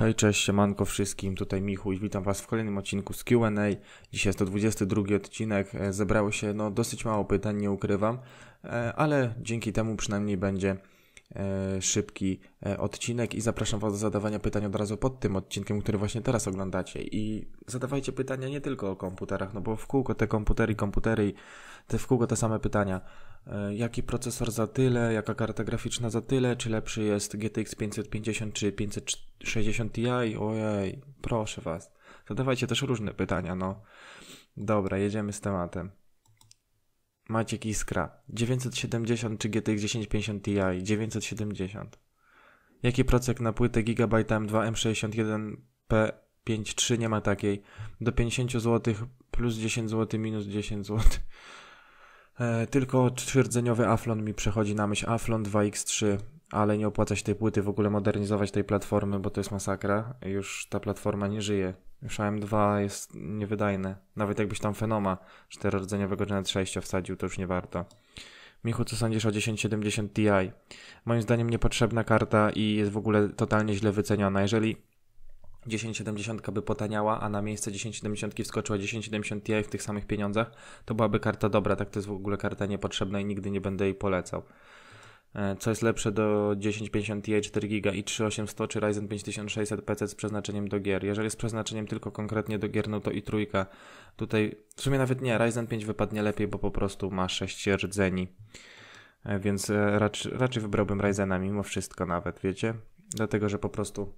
Hej, cześć, siemanko wszystkim, tutaj Michu i witam Was w kolejnym odcinku z Q&A. Dzisiaj jest to 22 odcinek, e, zebrało się no, dosyć mało pytań, nie ukrywam, e, ale dzięki temu przynajmniej będzie E, szybki e, odcinek i zapraszam Was do zadawania pytań od razu pod tym odcinkiem, który właśnie teraz oglądacie. I zadawajcie pytania nie tylko o komputerach, no bo w kółko te komputery, komputery te w kółko te same pytania. E, jaki procesor za tyle, jaka karta graficzna za tyle, czy lepszy jest GTX 550 czy 560 Ti? Ojej, proszę Was. Zadawajcie też różne pytania, no. Dobra, jedziemy z tematem. Maciek Iskra, 970 czy GTX 1050 Ti, 970. Jaki procek na płytę Gigabyte M2 M61P53 nie ma takiej? Do 50 zł plus 10 zł minus 10 zł. E, tylko twierdzeniowy Aflon mi przechodzi na myśl. Aflon 2X3 ale nie opłaca się tej płyty w ogóle modernizować tej platformy, bo to jest masakra. Już ta platforma nie żyje. Już AM2 jest niewydajne. Nawet jakbyś tam Fenoma czterorodzeniowego Genet 6 wsadził, to już nie warto. Michu, co sądzisz o 1070 Ti? Moim zdaniem niepotrzebna karta i jest w ogóle totalnie źle wyceniona. Jeżeli 1070 by potaniała, a na miejsce 1070 wskoczyła 1070 Ti w tych samych pieniądzach, to byłaby karta dobra. Tak to jest w ogóle karta niepotrzebna i nigdy nie będę jej polecał. E, co jest lepsze do 1050 i 4 GB i 3800 czy Ryzen 5600 PC z przeznaczeniem do gier. Jeżeli jest przeznaczeniem tylko konkretnie do gier, no to i trójka. Tutaj w sumie nawet nie, Ryzen 5 wypadnie lepiej, bo po prostu ma 6 rdzeni. E, więc e, raczej, raczej wybrałbym Ryzena mimo wszystko nawet, wiecie? Dlatego, że po prostu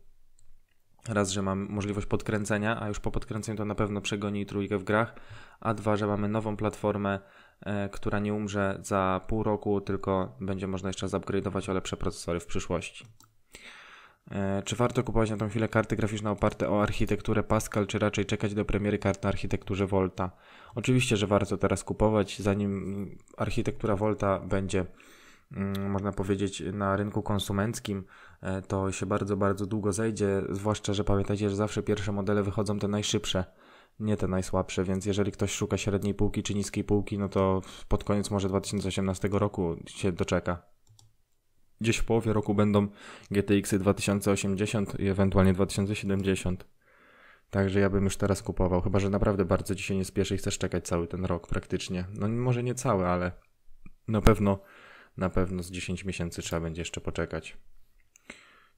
raz, że mam możliwość podkręcenia, a już po podkręceniu to na pewno przegoni i trójkę w grach, a dwa, że mamy nową platformę, E, która nie umrze za pół roku, tylko będzie można jeszcze zupgrade'ować o lepsze procesory w przyszłości. E, czy warto kupować na tą chwilę karty graficzne oparte o architekturę Pascal, czy raczej czekać do premiery kart na architekturze Volta? Oczywiście, że warto teraz kupować, zanim architektura Volta będzie, mm, można powiedzieć, na rynku konsumenckim, e, to się bardzo, bardzo długo zejdzie, zwłaszcza, że pamiętajcie, że zawsze pierwsze modele wychodzą te najszybsze nie te najsłabsze, więc jeżeli ktoś szuka średniej półki czy niskiej półki, no to pod koniec może 2018 roku się doczeka. Gdzieś w połowie roku będą GTX -y 2080 i ewentualnie 2070. Także ja bym już teraz kupował, chyba że naprawdę bardzo ci się nie spieszy i chcesz czekać cały ten rok praktycznie. No może nie cały, ale na pewno, na pewno z 10 miesięcy trzeba będzie jeszcze poczekać.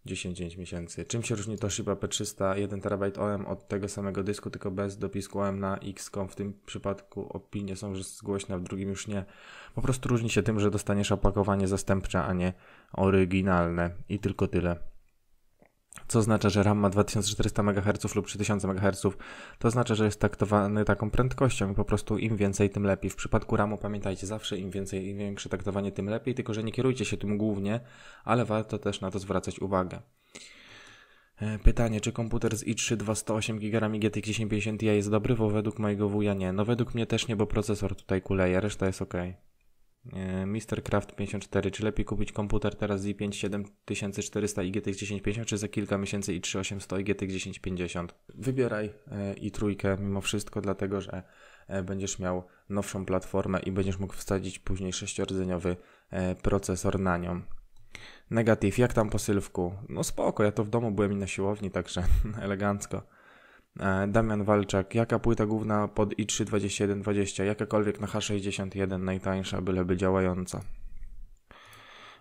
10 miesięcy. Czym się różni Toshiba P300 1 TB OM od tego samego dysku, tylko bez dopisku OM na XCOM? W tym przypadku opinie są głośne, a w drugim już nie. Po prostu różni się tym, że dostaniesz opakowanie zastępcze, a nie oryginalne i tylko tyle co oznacza, że RAM ma 2400 MHz lub 3000 MHz. To oznacza, że jest taktowany taką prędkością i po prostu im więcej, tym lepiej. W przypadku RAMu pamiętajcie zawsze im więcej, im większe taktowanie, tym lepiej, tylko że nie kierujcie się tym głównie, ale warto też na to zwracać uwagę. E, pytanie, czy komputer z i3 208 GB i GTX 1050 Ti jest dobry, bo według mojego wuja nie. No według mnie też nie, bo procesor tutaj kuleje, reszta jest ok. Mr. Craft 54. Czy lepiej kupić komputer teraz z i5 7400 i GTX 1050, czy za kilka miesięcy i 3800 i GTX 1050? Wybieraj e, i trójkę mimo wszystko, dlatego że e, będziesz miał nowszą platformę i będziesz mógł wsadzić później sześciordzeniowy e, procesor na nią. Negatyw, jak tam po sylwku? No spoko, ja to w domu byłem i na siłowni, także elegancko. E, Damian Walczak, jaka płyta główna pod i3-2120, jakakolwiek na H61, najtańsza, byleby działająca?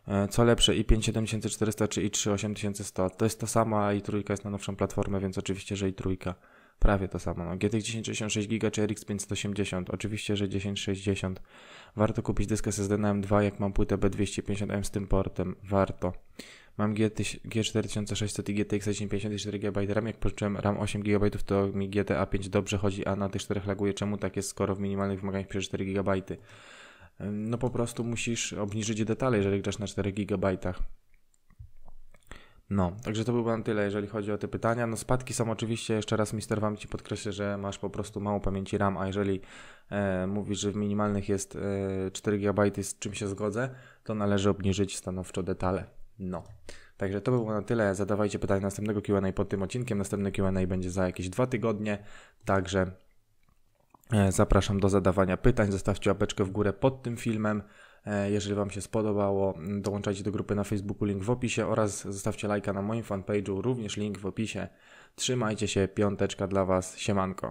E, co lepsze, i5-7400 czy i3-8100? To jest ta sama, i trójka jest na nowszą platformę, więc oczywiście, że i trójka prawie to samo. No, GTX 1066 GB czy RX 580, oczywiście, że 1060. Warto kupić dysk SSD na M2, jak mam płytę B250M z tym portem. Warto. Mam G4600 i GTX 4 GB RAM. Jak pożyczyłem RAM 8 GB, to mi GTA 5 dobrze chodzi, a na tych 4 laguje. Czemu tak jest, skoro w minimalnych wymaganiach pisze 4 GB? No po prostu musisz obniżyć detale, jeżeli grasz na 4 GB. No, także to byłoby na tyle, jeżeli chodzi o te pytania. No spadki są oczywiście, jeszcze raz mister Wam Ci podkreślę, że masz po prostu mało pamięci RAM, a jeżeli e, mówisz, że w minimalnych jest e, 4 GB, z czym się zgodzę, to należy obniżyć stanowczo detale. No. Także to było na tyle. Zadawajcie pytania następnego Q&A pod tym odcinkiem. Następny Q&A będzie za jakieś dwa tygodnie. Także e, zapraszam do zadawania pytań. Zostawcie łapeczkę w górę pod tym filmem. E, jeżeli Wam się spodobało, mm, dołączajcie do grupy na Facebooku, link w opisie oraz zostawcie lajka na moim fanpage'u, również link w opisie. Trzymajcie się, piąteczka dla Was, siemanko.